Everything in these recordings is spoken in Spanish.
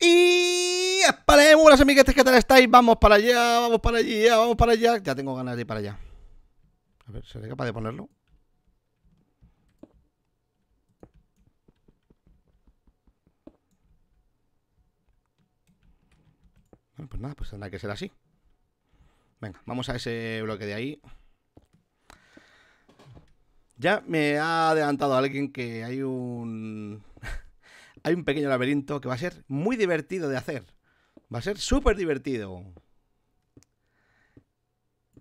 y Hola amiguetes, ¿qué tal estáis? Vamos para allá, vamos para allá, vamos para allá. Ya tengo ganas de ir para allá. A ver, ¿seré capaz de ponerlo? pues nada, pues tendrá que ser así. Venga, vamos a ese bloque de ahí. Ya me ha adelantado alguien que hay un... hay un pequeño laberinto que va a ser muy divertido de hacer. Va a ser súper divertido.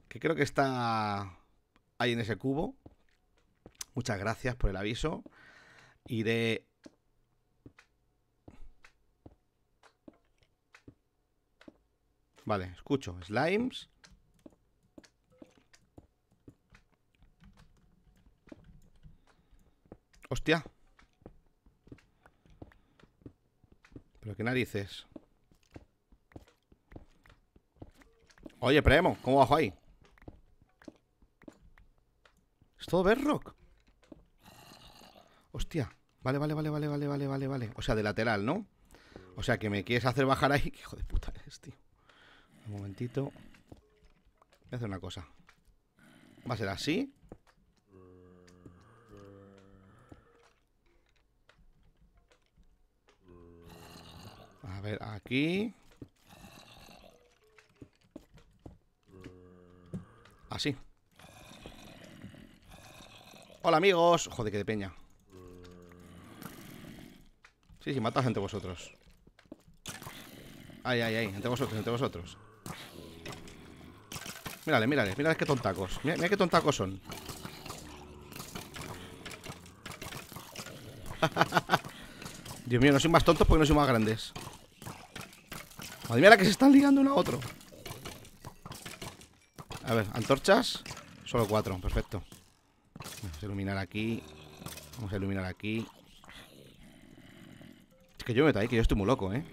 Que creo que está ahí en ese cubo. Muchas gracias por el aviso. Iré Vale, escucho. Slimes. Hostia. Pero qué narices. Oye, Premo, ¿cómo bajo ahí? ¿Es todo Bedrock? Hostia. Vale, vale, vale, vale, vale, vale, vale, vale. O sea, de lateral, ¿no? O sea, que me quieres hacer bajar ahí. Qué hijo de puta eres, tío. Un momentito. Voy a hacer una cosa. Va a ser así. A ver, aquí. Así. Hola amigos. Joder, que de peña. Sí, sí, matad entre vosotros. Ay, ay, ay, entre vosotros, entre vosotros. Mírale, mírale, mírale qué tontacos. Mira, qué tontacos son. Dios mío, no soy más tontos porque no soy más grandes. Madre mía, la que se están ligando uno a otro. A ver, antorchas. Solo cuatro, perfecto. Vamos a iluminar aquí. Vamos a iluminar aquí. Es que yo me meto ahí, que yo estoy muy loco, ¿eh?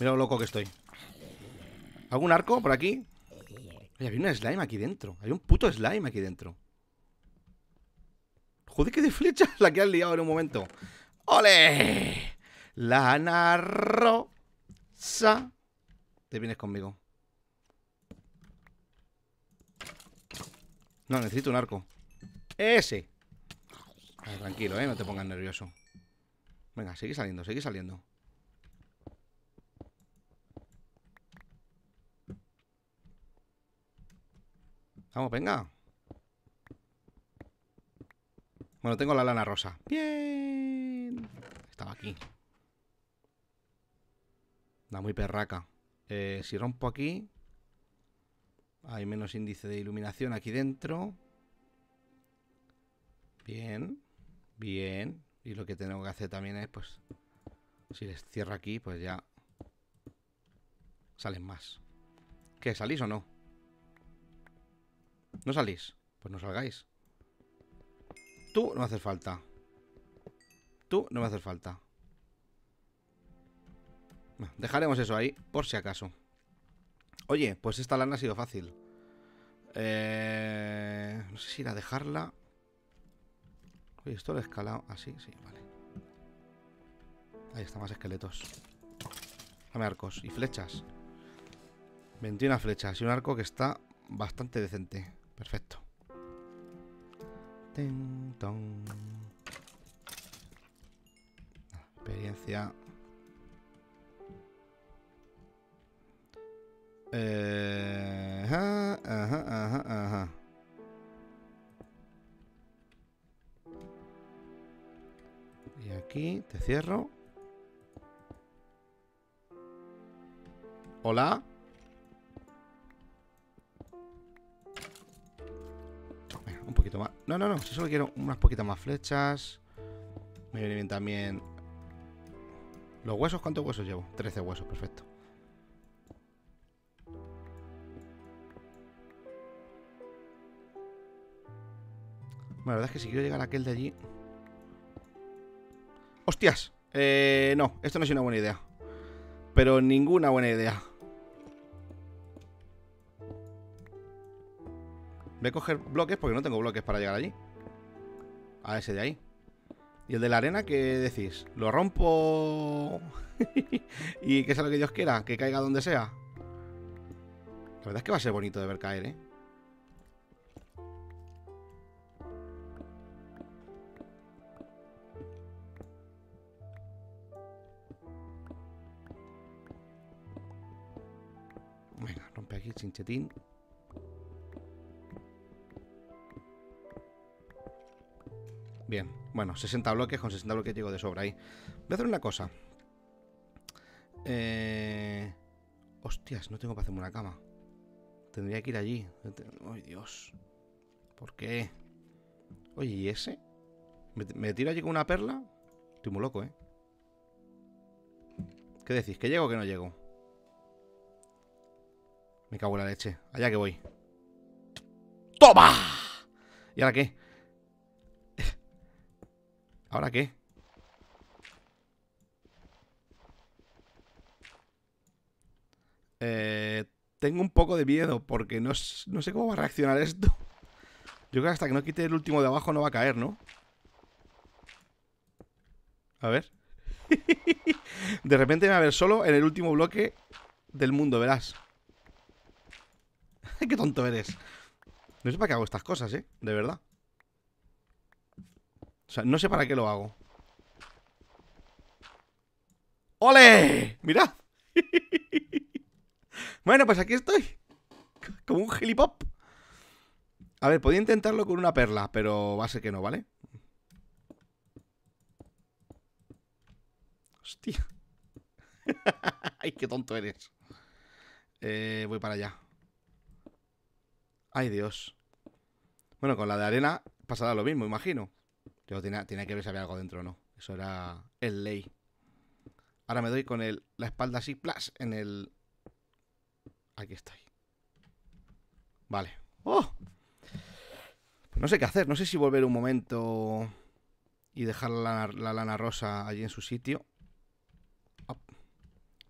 Mira lo loco que estoy. ¿Algún arco por aquí? Oye, había un slime aquí dentro. Hay un puto slime aquí dentro. Joder, que de flechas la que han liado en un momento. ¡Ole! Lana rosa. Te vienes conmigo. No, necesito un arco. Ese. tranquilo, eh. No te pongas nervioso. Venga, sigue saliendo, sigue saliendo. Vamos, venga. Bueno, tengo la lana rosa. Bien. Estaba aquí. Da muy perraca. Eh, si rompo aquí... Hay menos índice de iluminación aquí dentro. Bien. Bien. Y lo que tengo que hacer también es, pues... Si les cierro aquí, pues ya... Salen más. ¿Qué? ¿Salís o no? ¿No salís? Pues no salgáis. Tú no me haces falta. Tú no me haces falta. Dejaremos eso ahí, por si acaso. Oye, pues esta lana ha sido fácil. Eh, no sé si ir a dejarla. Oye, esto lo he escalado así, sí, vale. Ahí está, más esqueletos. Dame arcos y flechas. 21 flechas y un arco que está bastante decente. Perfecto. Experiencia. Eh, ajá, ajá, ajá, ajá. Y aquí te cierro. Hola. poquito más. No, no, no. Yo solo quiero unas poquitas más flechas. Me viene bien también. ¿Los huesos? ¿Cuántos huesos llevo? 13 huesos, perfecto. Bueno, la verdad es que si quiero llegar a aquel de allí... ¡Hostias! Eh, no, esto no es una buena idea. Pero ninguna buena idea. Voy a coger bloques porque no tengo bloques para llegar allí. A ese de ahí. ¿Y el de la arena qué decís? ¿Lo rompo? y que sea lo que Dios quiera, que caiga donde sea. La verdad es que va a ser bonito de ver caer, ¿eh? Venga, rompe aquí, chinchetín. bueno, 60 bloques, con 60 bloques llego de sobra ahí. Voy a hacer una cosa. Eh... Hostias, no tengo para hacerme una cama. Tendría que ir allí. Ay, Dios. ¿Por qué? Oye, ¿y ese? ¿Me, tiro allí con una perla? Estoy muy loco, ¿eh? ¿Qué decís? ¿Que llego o que no llego? Me cago en la leche. Allá que voy. ¡Toma! ¿Y ahora qué? ¿Ahora qué? Eh, tengo un poco de miedo porque no, no sé cómo va a reaccionar esto. Yo creo que hasta que no quite el último de abajo no va a caer, ¿no? A ver. De repente me va a ver solo en el último bloque del mundo, verás. ¡Qué tonto eres! No sé para qué hago estas cosas, ¿eh? De verdad. O sea, no sé para qué lo hago. ¡Ole! ¡Mirad! bueno, pues aquí estoy. Como un gilipop. A ver, podía intentarlo con una perla, pero va a ser que no, ¿vale? Hostia. Ay, qué tonto eres. Eh, voy para allá. Ay, Dios. Bueno, con la de arena pasará lo mismo, imagino. Tiene que ver si había algo dentro o no. Eso era el ley. Ahora me doy con la espalda así, plas, en el... Aquí estoy. Vale. ¡Oh! Pues no sé qué hacer. No sé si volver un momento y dejar la, lana rosa allí en su sitio.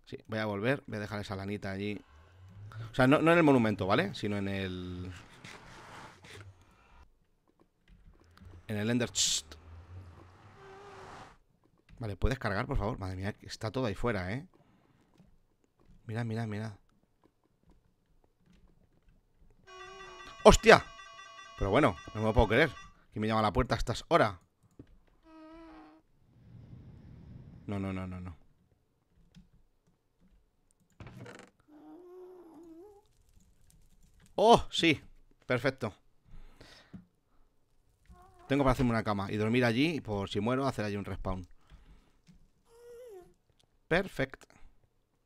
Sí, voy a volver. Voy a dejar esa lanita allí. O sea, no en el monumento, ¿vale? Sino en el... En el Ender. Vale, ¿puedes cargar, por favor? Madre mía, está todo ahí fuera, ¿eh? Mira, mira, mira. ¡Hostia! Pero bueno, no me lo puedo creer. que me llama a la puerta a estas horas? No, no, no, no, no. ¡Oh! Sí. Perfecto. Tengo para hacerme una cama y dormir allí por si muero hacer allí un respawn. Perfecto.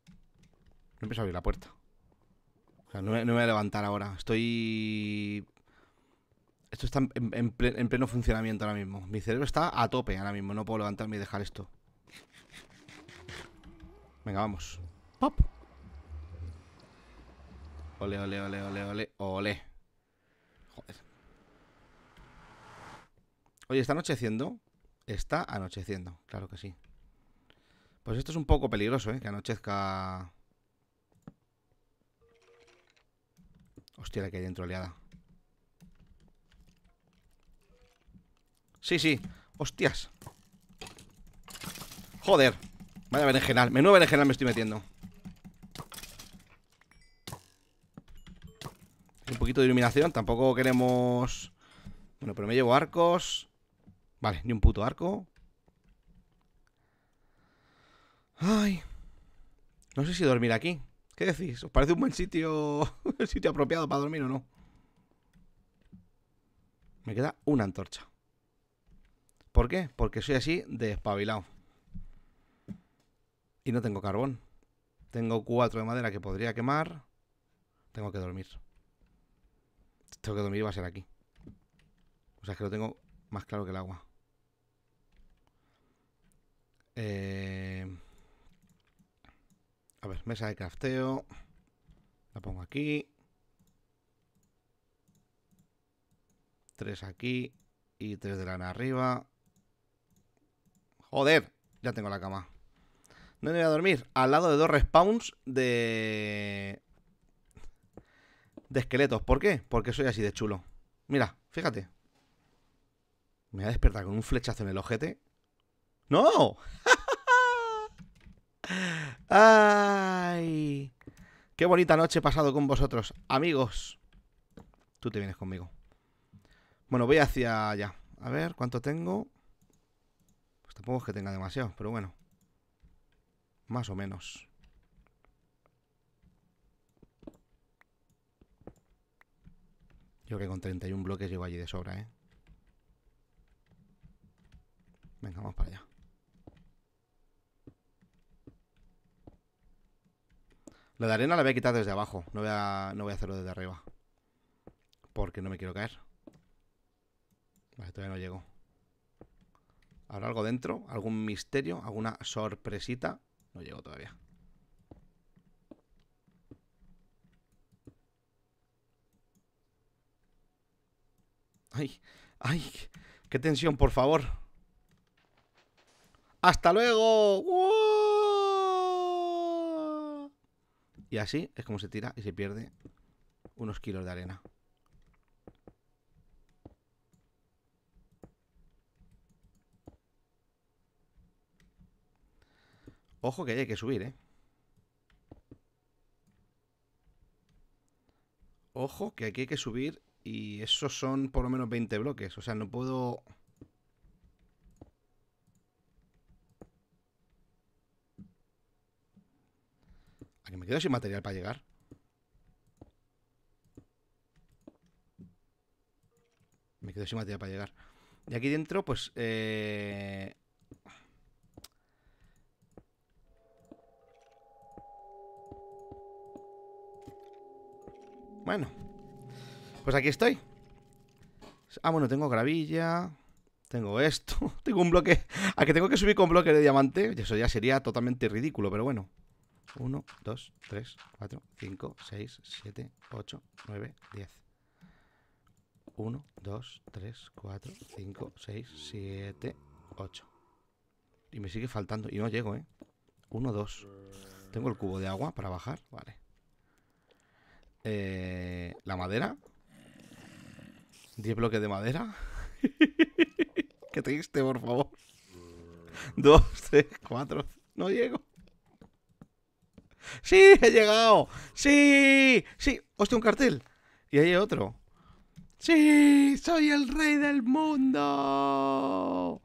No empiezo a abrir la puerta. O sea, no, me, voy a levantar ahora. Estoy... Esto está en, pleno funcionamiento ahora mismo. Mi cerebro está a tope ahora mismo. No puedo levantarme y dejar esto. Venga, vamos. ¡Pop! Ole, ole, ole, ole, ole, ole. Oye, ¿está anocheciendo? Está anocheciendo, claro que sí. Pues esto es un poco peligroso, ¿eh? Que anochezca... Hostia, la que hay dentro oleada. Sí, sí. Hostias. Joder. Vaya berenjenal. Menudo berenjenal me estoy metiendo. Un poquito de iluminación. Tampoco queremos... Bueno, pero me llevo arcos. Vale, ni un puto arco. Ay. No sé si dormir aquí. ¿Qué decís? ¿Os parece un buen sitio, el sitio apropiado para dormir o no? Me queda una antorcha. ¿Por qué? Porque soy así despabilado Y no tengo carbón. Tengo cuatro de madera que podría quemar. Tengo que dormir. Tengo que dormir y va a ser aquí. O sea, que lo tengo más claro que el agua. Eh, a ver, mesa de crafteo. La pongo aquí. Tres aquí. Y tres de lana arriba. ¡Joder! Ya tengo la cama. No voy a dormir. Al lado de dos respawns de... De esqueletos. ¿Por qué? Porque soy así de chulo. Mira, fíjate. Me voy a despertar con un flechazo en el ojete. No. Ay. Qué bonita noche he pasado con vosotros, amigos. Tú te vienes conmigo. Bueno, voy hacia allá. A ver, ¿cuánto tengo? Pues tampoco es que tenga demasiado, pero bueno. Más o menos. Yo creo que con 31 bloques llego allí de sobra, ¿eh? Venga, vamos para allá. Lo de arena la voy a quitar desde abajo. No voy a, no voy a hacerlo desde arriba. Porque no me quiero caer. Vale, todavía no llego. ¿Habrá algo dentro? ¿Algún misterio? ¿Alguna sorpresita? No llego todavía. ¡Ay! ¡Ay! ¡Qué tensión, por favor! ¡Hasta luego! Y así es como se tira y se pierde unos kilos de arena. Ojo que hay que subir, ¿eh? Ojo que aquí hay que subir y esos son por lo menos 20 bloques. O sea, no puedo... me quedo sin material para llegar? Me quedo sin material para llegar. Y aquí dentro, pues... Eh, bueno. Pues aquí estoy. Ah, bueno, tengo gravilla. Tengo esto. Tengo un bloque. A que tengo que subir con bloque de diamante. Eso ya sería totalmente ridículo, pero bueno. 1, 2, 3, 4, 5, 6, 7, 8, 9, 10. 1, 2, 3, 4, 5, 6, 7, 8. Y me sigue faltando. Y no llego, ¿eh? 1, 2. Tengo el cubo de agua para bajar. Vale. Eh, La madera. 10 bloques de madera. Qué triste, por favor. 2, 3, 4. No llego. ¡Sí! ¡He llegado! ¡Sí! ¡Sí! ¡Hostia, un cartel! Y ahí hay otro. ¡Sí! ¡Soy el rey del mundo!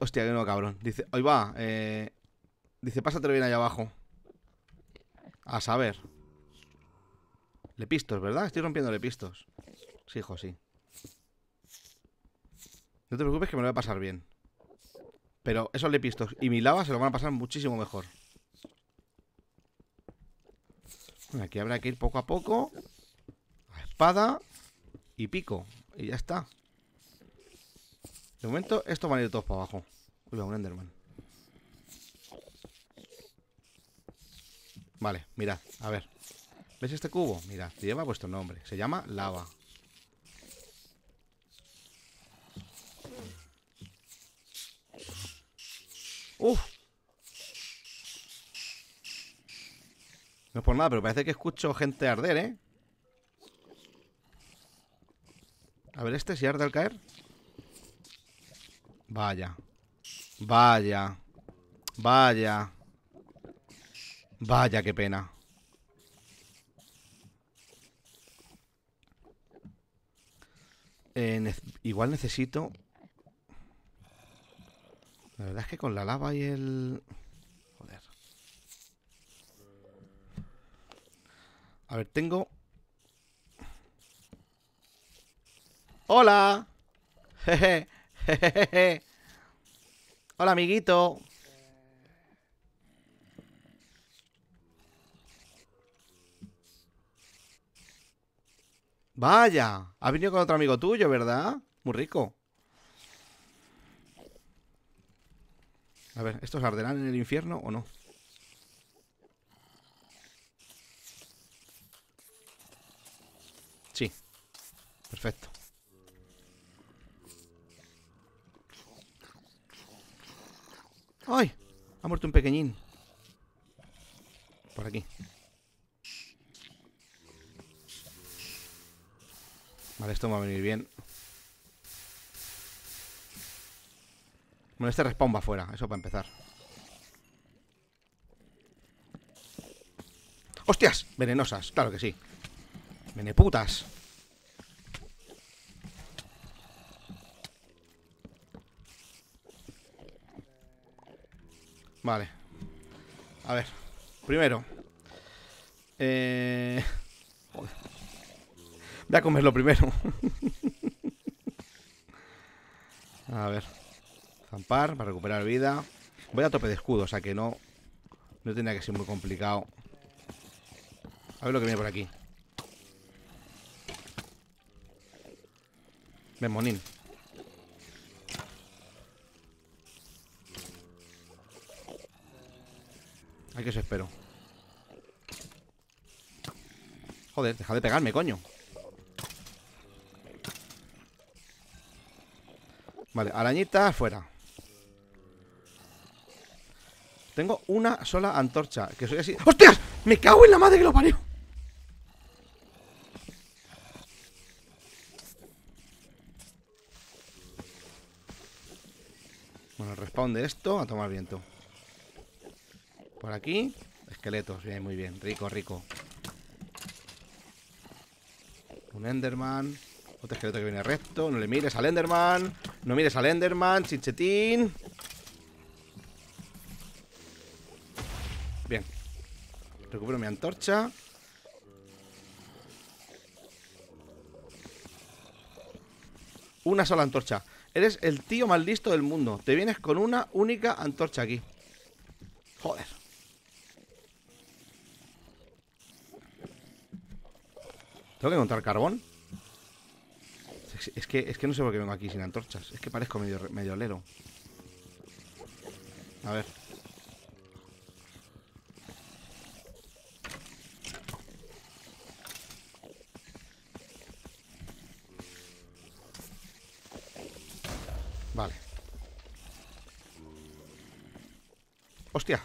hostia, que no, cabrón. Dice, hoy va. Eh, dice, pásatelo bien allá abajo. A saber. Lepistos, ¿verdad? Estoy rompiendo lepistos. Sí, hijo, sí. No te preocupes que me lo voy a pasar bien. Pero esos lepistos y mi lava se lo van a pasar muchísimo mejor. Aquí habrá que ir poco a poco. A espada y pico. Y ya está. De momento, esto van a ir todos para abajo. Uy, un Enderman. Vale, mirad, a ver. ¿Ves este cubo? Mirad, lleva vuestro nombre. Se llama lava. Uf, No es por nada, pero parece que escucho gente arder, ¿eh? A ver este, si arde al caer. Vaya. Vaya. Vaya. Vaya, qué pena. Eh, igual necesito... La verdad es que con la lava y el... A ver, tengo... ¡Hola! Hola, amiguito. Vaya, has venido con otro amigo tuyo, ¿verdad? Muy rico. A ver, ¿estos arderán en el infierno o no? Perfecto. ¡Ay! Ha muerto un pequeñín. Por aquí. Vale, esto me va a venir bien. Bueno, este respawn va afuera, eso para empezar. ¡Hostias! Venenosas, claro que sí. Veneputas. Vale. A ver. Primero. Eh... Joder. Voy a comerlo primero. a ver. Zampar para recuperar vida. Voy a tope de escudo, o sea que no... No tendría que ser muy complicado. A ver lo que viene por aquí. Ven, monín que se espero Joder, deja de pegarme, coño Vale, arañita afuera Tengo una sola antorcha Que soy así... ¡Hostias! ¡Me cago en la madre que lo parió! Bueno, respawn de esto a tomar viento por aquí, esqueletos, bien, muy bien, rico, rico. Un Enderman. Otro esqueleto que viene recto. No le mires al Enderman. No mires al Enderman, chichetín. Bien. Recupero mi antorcha. Una sola antorcha. Eres el tío más listo del mundo. Te vienes con una única antorcha aquí. ¿Tengo que encontrar carbón? Es, que, es que no sé por qué vengo aquí sin antorchas. Es que parezco medio, medio alero. A ver. Vale. Hostia.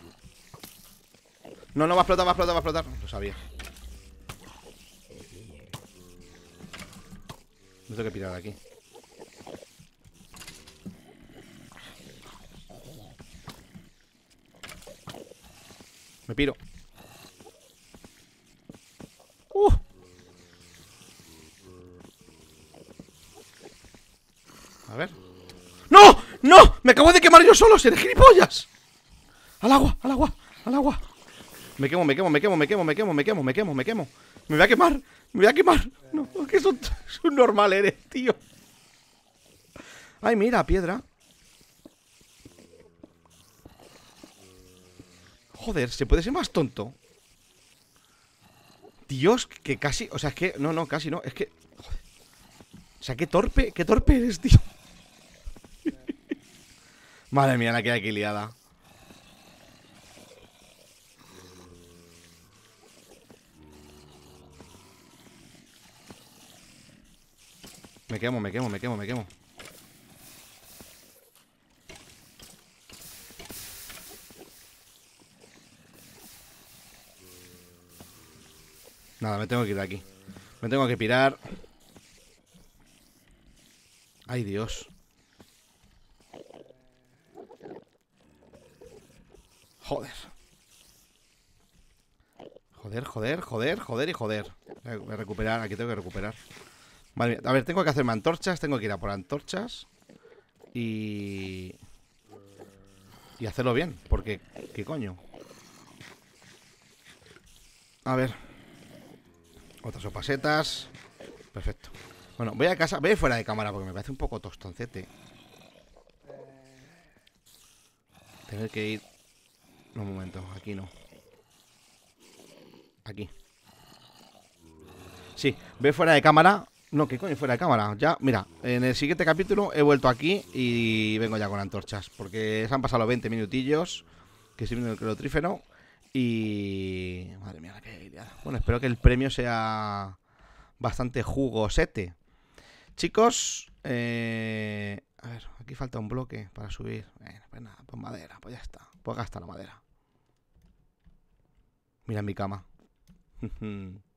No, no va a explotar, va a explotar, va a explotar. Lo sabía. Me tengo que pirar aquí. Me piro. Uh. A ver. ¡No! ¡No! ¡Me acabo de quemar yo solo! ¡Seré gilipollas! ¡Al agua! ¡Al agua! ¡Al agua! Me quemo, me quemo, me quemo, me quemo, me quemo, me quemo, me quemo, me quemo, me quemo. Me voy a quemar, me voy a quemar que es un, normal eres, tío. Ay, mira, piedra. Joder, ¿se puede ser más tonto? Dios, que casi... O sea, es que... No, no, casi no. Es que... O sea, qué torpe, qué torpe eres, tío. Madre mía, la queda aquí liada. Me quemo, me quemo, me quemo, me quemo. Nada, me tengo que ir de aquí. Me tengo que pirar. Ay, Dios. Joder. Joder, joder, joder, joder y joder. Voy a recuperar, aquí tengo que recuperar. Vale, a ver, tengo que hacerme antorchas, tengo que ir a por antorchas y... Y hacerlo bien, porque... ¿Qué coño? A ver. Otras opasetas. Perfecto. Bueno, voy a casa, ve fuera de cámara porque me parece un poco tostoncete. Tener que ir... un momento, aquí no. Aquí. Sí, ve fuera de cámara no, ¿qué coño, fuera de cámara. Ya, mira, en el siguiente capítulo he vuelto aquí y vengo ya con antorchas. Porque se han pasado 20 minutillos que estoy el crotrífero Y. Madre mía, qué idea. Bueno, espero que el premio sea bastante jugosete. Chicos, eh... a ver, aquí falta un bloque para subir. pues nada, pues madera, pues ya está. Pues gasta la madera. Mira mi cama.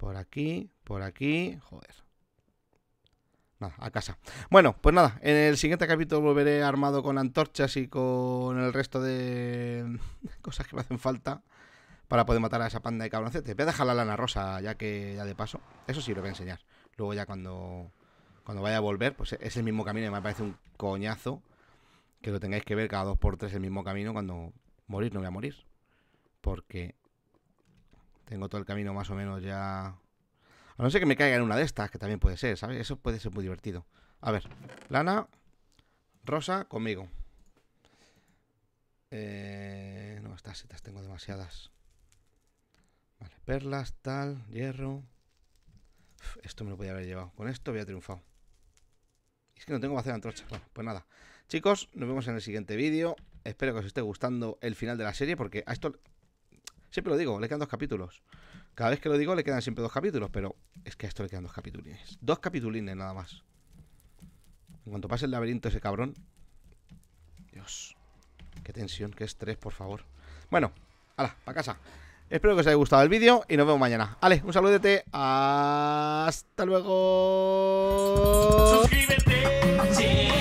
por aquí, por aquí, joder. Nada, a casa. Bueno, pues nada, en el siguiente capítulo volveré armado con antorchas y con el resto de cosas que me hacen falta para poder matar a esa panda de cabroncete. Voy a dejar la lana rosa ya que ya de paso. Eso sí lo voy a enseñar. Luego ya cuando, cuando vaya a volver, pues es el mismo camino y me parece un coñazo que lo tengáis que ver cada dos por tres el mismo camino cuando morir no voy a morir. Porque tengo todo el camino más o menos ya... A no ser que me caiga en una de estas, que también puede ser, ¿sabes? Eso puede ser muy divertido. A ver, lana, rosa, conmigo. Eh, no, estas setas tengo demasiadas. Vale, perlas, tal, hierro. esto me lo podía haber llevado. Con esto había triunfado. Es que no tengo que hacer antorcha. pues nada. Chicos, nos vemos en el siguiente vídeo. Espero que os esté gustando el final de la serie porque a esto Siempre lo digo, le quedan dos capítulos. Cada vez que lo digo le quedan siempre dos capítulos, pero es que a esto le quedan dos capitulines. Dos capitulines nada más. En cuanto pase el laberinto ese cabrón. Dios. Qué tensión, qué estrés, por favor. Bueno, hala, para casa. Espero que os haya gustado el vídeo y nos vemos mañana. Vale, un saludete. Hasta luego. Suscríbete.